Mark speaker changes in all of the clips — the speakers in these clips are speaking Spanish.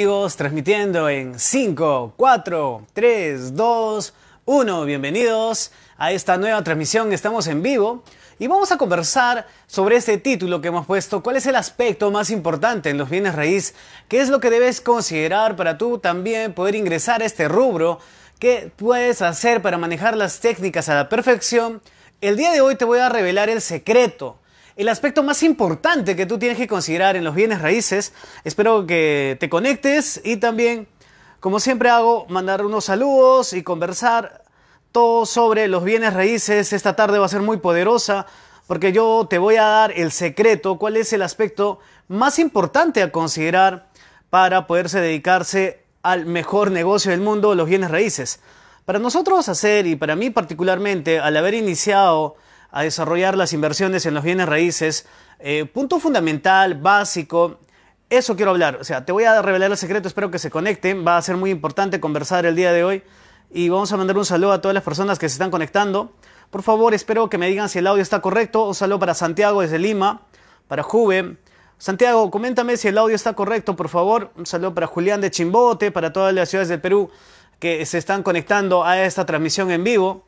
Speaker 1: Amigos, transmitiendo en 5, 4, 3, 2, 1. Bienvenidos a esta nueva transmisión. Estamos en vivo y vamos a conversar sobre este título que hemos puesto. ¿Cuál es el aspecto más importante en los bienes raíz? ¿Qué es lo que debes considerar para tú también poder ingresar a este rubro? ¿Qué puedes hacer para manejar las técnicas a la perfección? El día de hoy te voy a revelar el secreto el aspecto más importante que tú tienes que considerar en los bienes raíces, espero que te conectes y también, como siempre hago, mandar unos saludos y conversar todo sobre los bienes raíces. Esta tarde va a ser muy poderosa porque yo te voy a dar el secreto, cuál es el aspecto más importante a considerar para poderse dedicarse al mejor negocio del mundo, los bienes raíces. Para nosotros hacer y para mí particularmente, al haber iniciado a desarrollar las inversiones en los bienes raíces. Eh, punto fundamental, básico. Eso quiero hablar. O sea, te voy a revelar el secreto, espero que se conecten. Va a ser muy importante conversar el día de hoy. Y vamos a mandar un saludo a todas las personas que se están conectando. Por favor, espero que me digan si el audio está correcto. Un saludo para Santiago desde Lima, para Juve. Santiago, coméntame si el audio está correcto, por favor. Un saludo para Julián de Chimbote, para todas las ciudades del Perú que se están conectando a esta transmisión en vivo.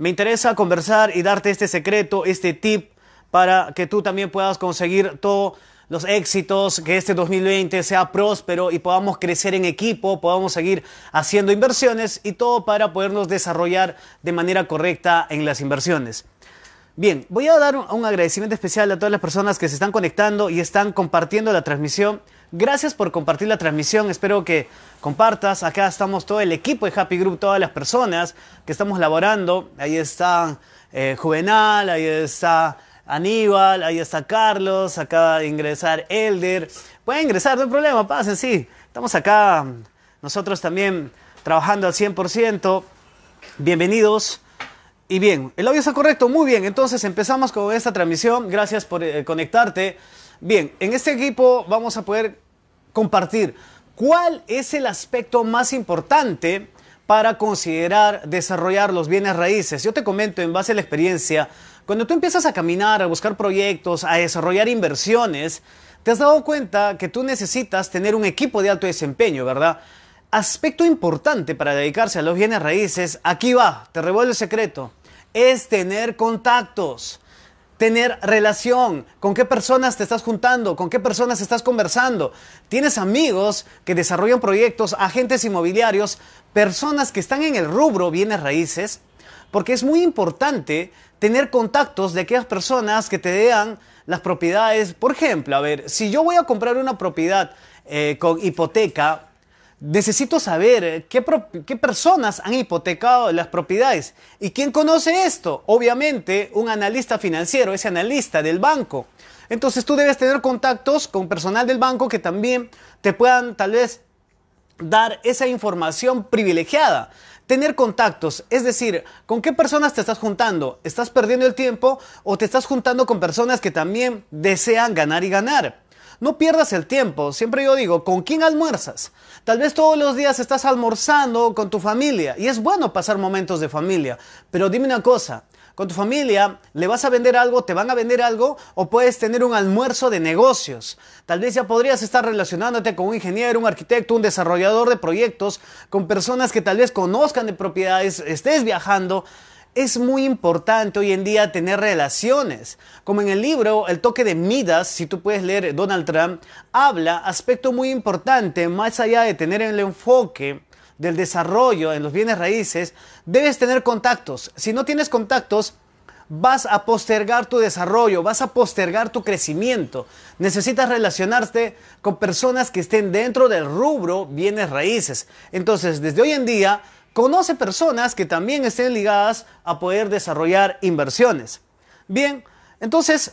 Speaker 1: Me interesa conversar y darte este secreto, este tip, para que tú también puedas conseguir todos los éxitos, que este 2020 sea próspero y podamos crecer en equipo, podamos seguir haciendo inversiones y todo para podernos desarrollar de manera correcta en las inversiones. Bien, voy a dar un, agradecimiento especial a todas las personas que se están conectando y están compartiendo la transmisión. Gracias por compartir la transmisión, espero que compartas. Acá estamos todo el equipo de Happy Group, todas las personas que estamos laborando. Ahí está eh, Juvenal, ahí está Aníbal, ahí está Carlos, acaba de ingresar Elder. Pueden ingresar, no hay problema, pasen, sí. Estamos acá mm, nosotros también trabajando al 100%. Bienvenidos. Y bien, el audio está correcto, muy bien. Entonces empezamos con esta transmisión. Gracias por eh, conectarte. Bien, en este equipo vamos a poder compartir cuál es el aspecto más importante para considerar desarrollar los bienes raíces. Yo te comento en base a la experiencia, cuando tú empiezas a caminar, a buscar proyectos, a desarrollar inversiones, te has dado cuenta que tú necesitas tener un equipo de alto desempeño, ¿verdad? Aspecto importante para dedicarse a los bienes raíces, aquí va, te revuelvo el secreto es tener contactos, tener relación, con qué personas te estás juntando, con qué personas estás conversando. Tienes amigos que desarrollan proyectos, agentes inmobiliarios, personas que están en el rubro bienes raíces, porque es muy importante tener contactos de aquellas personas que te den las propiedades. Por ejemplo, a ver, si yo voy a comprar una propiedad eh, con hipoteca, Necesito saber qué, personas han hipotecado las propiedades. ¿Y quién conoce esto? Obviamente un analista financiero, ese analista del banco. Entonces tú debes tener contactos con personal del banco que también te puedan tal vez dar esa información privilegiada. Tener contactos, es decir, con qué personas te estás juntando. ¿Estás perdiendo el tiempo o te estás juntando con personas que también desean ganar y ganar? no pierdas el tiempo. Siempre yo digo, ¿con quién almuerzas? Tal vez todos los días estás almorzando con tu familia y es bueno pasar momentos de familia, pero dime una cosa, con tu familia, le vas a vender algo, te van a vender algo o puedes tener un almuerzo de negocios. Tal vez ya podrías estar relacionándote con un ingeniero, un arquitecto, un desarrollador de proyectos, con personas que tal vez conozcan de propiedades, estés viajando es muy importante hoy en día tener relaciones. Como en el libro El toque de Midas, si tú puedes leer Donald Trump, habla aspecto muy importante, más allá de tener el enfoque del desarrollo en los bienes raíces, debes tener contactos. Si no tienes contactos, vas a postergar tu desarrollo, vas a postergar tu crecimiento. Necesitas relacionarte con personas que estén dentro del rubro bienes raíces. Entonces, desde hoy en día, Conoce personas que también estén ligadas a poder desarrollar inversiones. Bien, entonces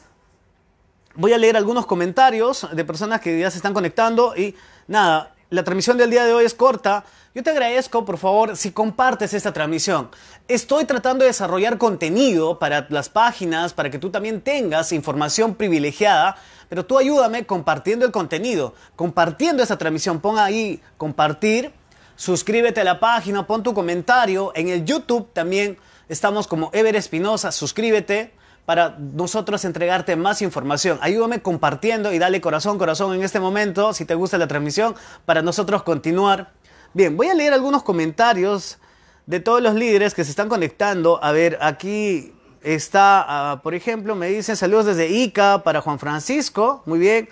Speaker 1: voy a leer algunos comentarios de personas que ya se están conectando y nada, la transmisión del día de hoy es corta. Yo te agradezco, por favor, si compartes esta transmisión. Estoy tratando de desarrollar contenido para las páginas, para que tú también tengas información privilegiada, pero tú ayúdame compartiendo el contenido, compartiendo esta transmisión. Pon ahí compartir suscríbete a la página, pon tu comentario. En el YouTube también estamos como Ever Espinosa, suscríbete para nosotros entregarte más información. Ayúdame compartiendo y dale corazón, corazón en este momento, si te gusta la transmisión, para nosotros continuar. Bien, voy a leer algunos comentarios de todos los líderes que se están conectando. A ver, aquí está, ah, por ejemplo, me dicen saludos desde Ica para Juan Francisco. Muy bien.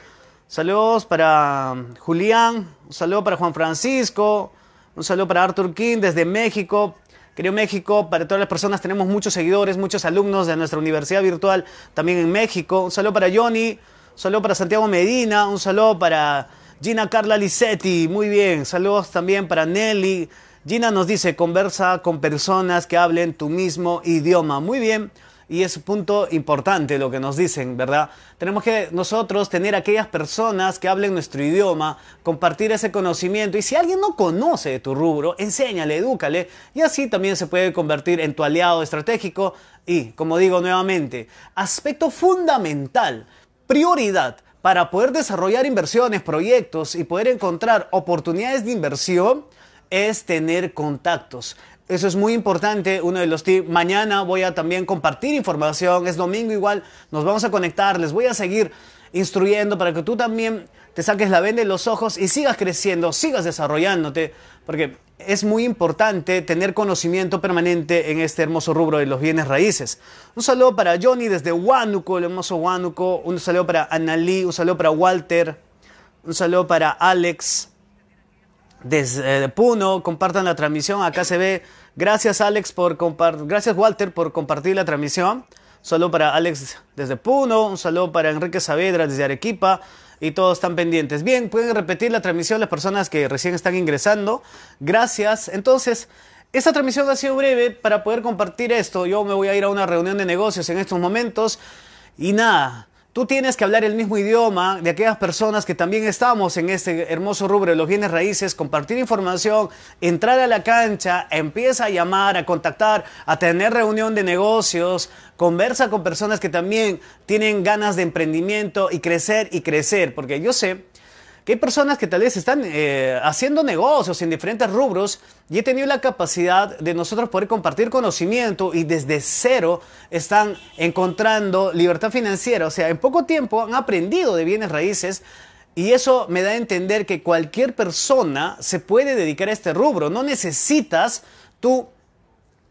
Speaker 1: Saludos para mm, Julián. saludos saludo para Juan Francisco. Un saludo para Arthur King desde México. Querido México, para todas las personas tenemos muchos seguidores, muchos alumnos de nuestra universidad virtual también en México. Un saludo para Johnny, un saludo para Santiago Medina, un saludo para Gina Carla Licetti, muy bien. Saludos también para Nelly. Gina nos dice, conversa con personas que hablen tu mismo idioma. Muy bien y es un punto importante lo que nos dicen, ¿verdad? Tenemos que nosotros tener aquellas personas que hablen nuestro idioma, compartir ese conocimiento y si alguien no conoce tu rubro, enséñale, edúcale y así también se puede convertir en tu aliado estratégico y, como digo nuevamente, aspecto fundamental, prioridad para poder desarrollar inversiones, proyectos y poder encontrar oportunidades de inversión es tener contactos. Eso es muy importante, uno de los tips. Mañana voy a también compartir información, es domingo igual, nos vamos a conectar, les voy a seguir instruyendo para que tú también te saques la venda de los ojos y sigas creciendo, sigas desarrollándote, porque es muy importante tener conocimiento permanente en este hermoso rubro de los bienes raíces. Un saludo para Johnny desde Huánuco, el hermoso Huánuco, un saludo para Annalí, un saludo para Walter, un saludo para Alex, desde eh, Puno. Compartan la transmisión. Acá se ve. Gracias, Alex, por compartir. Gracias, Walter, por compartir la transmisión. solo para Alex desde Puno. Un saludo para Enrique Saavedra desde Arequipa. Y todos están pendientes. Bien, pueden repetir la transmisión las personas que recién están ingresando. Gracias. Entonces, esta transmisión ha sido breve para poder compartir esto. Yo me voy a ir a una reunión de negocios en estos momentos. Y nada, Tú tienes que hablar el mismo idioma de aquellas personas que también estamos en este hermoso rubro de los bienes raíces, compartir información, entrar a la cancha, empieza a llamar, a contactar, a tener reunión de negocios, conversa con personas que también tienen ganas de emprendimiento y crecer y crecer, porque yo sé que hay personas que tal vez están eh, haciendo negocios en diferentes rubros y he tenido la capacidad de nosotros poder compartir conocimiento y desde cero están encontrando libertad financiera. O sea, en poco tiempo han aprendido de bienes raíces. Y eso me da a entender que cualquier persona se puede dedicar a este rubro. No necesitas tú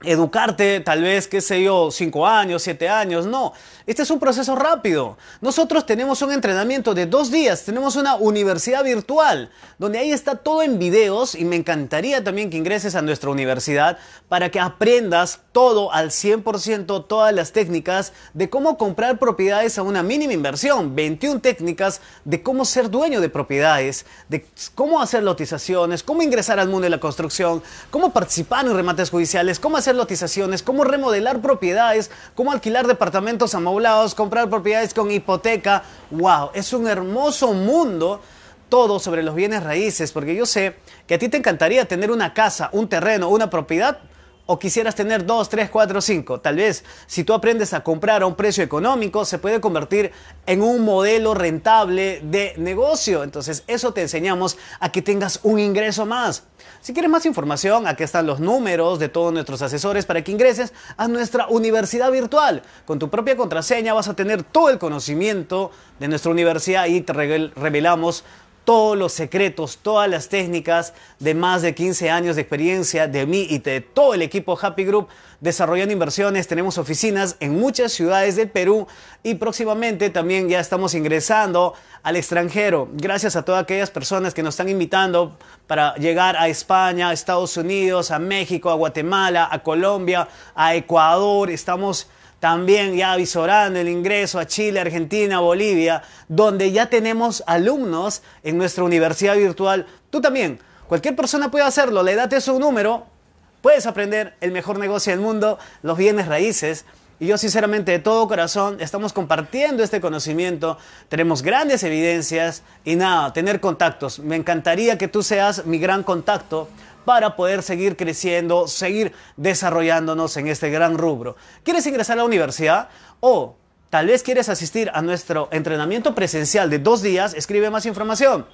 Speaker 1: educarte tal vez, qué sé yo, cinco años, siete años, no. Este es un proceso rápido. Nosotros tenemos un entrenamiento de dos días, tenemos una universidad virtual, donde ahí está todo en videos y me encantaría también que ingreses a nuestra universidad para que aprendas todo al 100%, todas las técnicas de cómo comprar propiedades a una mínima inversión, 21 técnicas de cómo ser dueño de propiedades, de cómo hacer lotizaciones, cómo ingresar al mundo de la construcción, cómo participar en remates judiciales, cómo hacer lotizaciones, cómo remodelar propiedades, cómo alquilar departamentos amoblados, comprar propiedades con hipoteca. ¡Wow! Es un hermoso mundo todo sobre los bienes raíces, porque yo sé que a ti te encantaría tener una casa, un terreno, una propiedad o quisieras tener 2, 3, 4, 5. Tal vez si tú aprendes a comprar a un precio económico, se puede convertir en un modelo rentable de negocio. Entonces eso te enseñamos a que tengas un ingreso más. Si quieres más información, aquí están los números de todos nuestros asesores para que ingreses a nuestra universidad virtual. Con tu propia contraseña vas a tener todo el conocimiento de nuestra universidad y te revelamos todos los secretos, todas las técnicas de más de 15 años de experiencia de mí y de todo el equipo Happy Group desarrollando inversiones. Tenemos oficinas en muchas ciudades del Perú y próximamente también ya estamos ingresando al extranjero. Gracias a todas aquellas personas que nos están invitando para llegar a España, a Estados Unidos, a México, a Guatemala, a Colombia, a Ecuador. Estamos también ya avisorando el ingreso a Chile, Argentina, Bolivia, donde ya tenemos alumnos en nuestra universidad virtual. Tú también, cualquier persona puede hacerlo, le edad es un número, puedes aprender el mejor negocio del mundo, los bienes raíces. Y yo sinceramente de todo corazón estamos compartiendo este conocimiento, tenemos grandes evidencias y nada, tener contactos. Me encantaría que tú seas mi gran contacto para poder seguir creciendo, seguir desarrollándonos en este gran rubro. ¿Quieres ingresar a la universidad? O tal vez quieres asistir a nuestro entrenamiento presencial de dos días, escribe más información.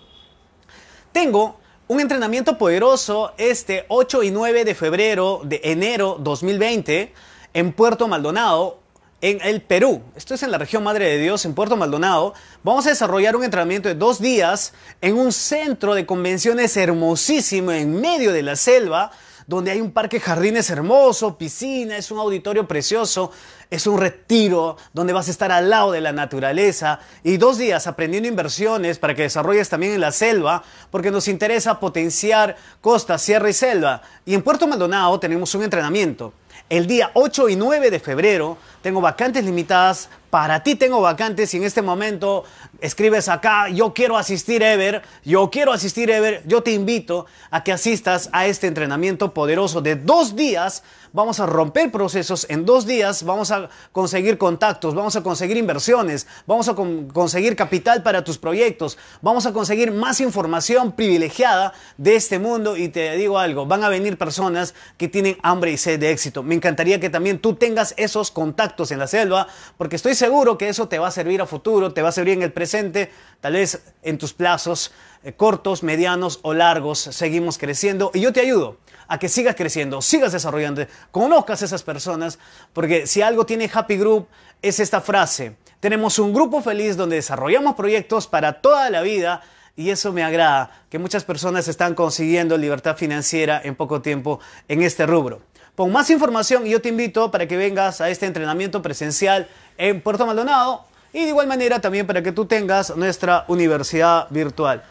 Speaker 1: Tengo un entrenamiento poderoso este 8 y 9 de febrero de enero 2020 en Puerto Maldonado, en el Perú. Esto es en la región Madre de Dios, en Puerto Maldonado. Vamos a desarrollar un entrenamiento de dos días en un centro de convenciones hermosísimo en medio de la selva, donde hay un parque jardines hermoso, piscina, es un auditorio precioso, es un retiro donde vas a estar al lado de la naturaleza y dos días aprendiendo inversiones para que desarrolles también en la selva, porque nos interesa potenciar costa, sierra y selva. Y en Puerto Maldonado tenemos un entrenamiento. El día 8 y 9 de febrero tengo vacantes limitadas. Para ti tengo vacantes y en este momento escribes acá, yo quiero asistir Ever, yo quiero asistir Ever, yo te invito a que asistas a este entrenamiento poderoso de dos días. Vamos a romper procesos en dos días, vamos a conseguir contactos, vamos a conseguir inversiones, vamos a conseguir capital para tus proyectos, vamos a conseguir más información privilegiada de este mundo y te digo algo, van a venir personas que tienen hambre y sed de éxito me encantaría que también tú tengas esos contactos en la selva, porque estoy seguro que eso te va a servir a futuro, te va a servir en el presente, tal vez en tus plazos eh, cortos, medianos o largos. Seguimos creciendo y yo te ayudo a que sigas creciendo, sigas desarrollando, conozcas a esas personas, porque si algo tiene Happy Group es esta frase. Tenemos un grupo feliz donde desarrollamos proyectos para toda la vida y eso me agrada, que muchas personas están consiguiendo libertad financiera en poco tiempo en este rubro. Con más información yo te invito para que vengas a este entrenamiento presencial en Puerto Maldonado y de igual manera también para que tú tengas nuestra universidad virtual.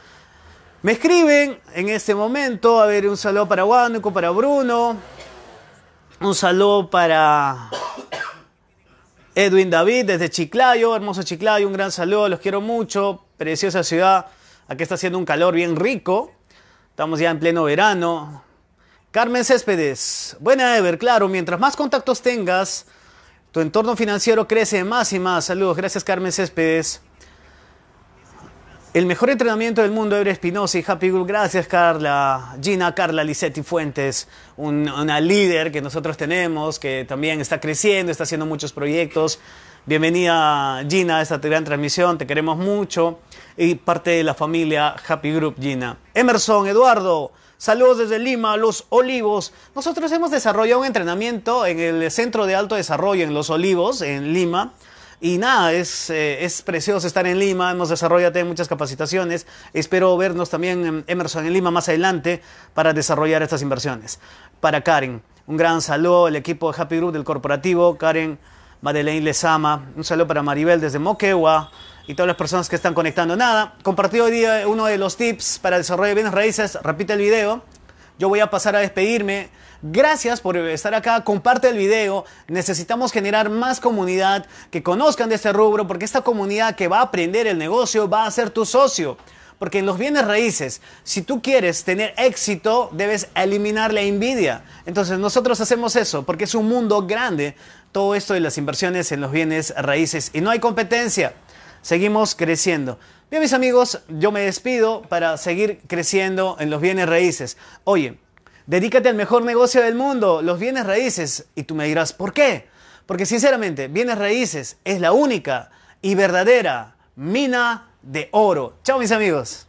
Speaker 1: Me escriben en este momento, a ver, un saludo para Huánuco, para Bruno, un saludo para Edwin David desde Chiclayo, hermoso Chiclayo, un gran saludo, los quiero mucho, preciosa ciudad, aquí está haciendo un calor bien rico, estamos ya en pleno verano, Carmen Céspedes, buena Ever, claro, mientras más contactos tengas, tu entorno financiero crece más y más. Saludos, gracias Carmen Céspedes. El mejor entrenamiento del mundo, Ever Espinosa y Happy Group. Gracias, Carla. Gina, Carla Licetti Fuentes, una líder que nosotros tenemos, que también está creciendo, está haciendo muchos proyectos. Bienvenida Gina a esta gran transmisión, te queremos mucho y parte de la familia Happy Group Gina. Emerson, Eduardo, Saludos desde Lima, Los Olivos. Nosotros hemos desarrollado un entrenamiento en el Centro de Alto Desarrollo en Los Olivos, en Lima. Y nada, es, eh, precioso estar en Lima, hemos desarrollado muchas capacitaciones. Espero vernos también en em, Emerson en Lima más adelante para desarrollar estas inversiones. Para Karen, un gran saludo al equipo de Happy Group del corporativo. Karen, Madeleine Lesama, un saludo para Maribel desde Moquegua y todas las personas que están conectando. Nada, compartido hoy día uno de los tips para el desarrollo de bienes raíces. Repite el video. Yo voy a pasar a despedirme. Gracias por estar acá, comparte el video. Necesitamos generar más comunidad que conozcan de este rubro porque esta comunidad que va a aprender el negocio va a ser tu socio. Porque en los bienes raíces, si tú quieres tener éxito, debes eliminar la envidia. Entonces nosotros hacemos eso porque es un mundo grande todo esto de las inversiones en los bienes raíces y no hay competencia. Seguimos creciendo. Bien, mis amigos, yo me despido para seguir creciendo en los bienes raíces. Oye, dedícate al mejor negocio del mundo, los bienes raíces. Y tú me dirás, ¿por qué? Porque sinceramente, bienes raíces es la única y verdadera mina de oro. Chao mis amigos.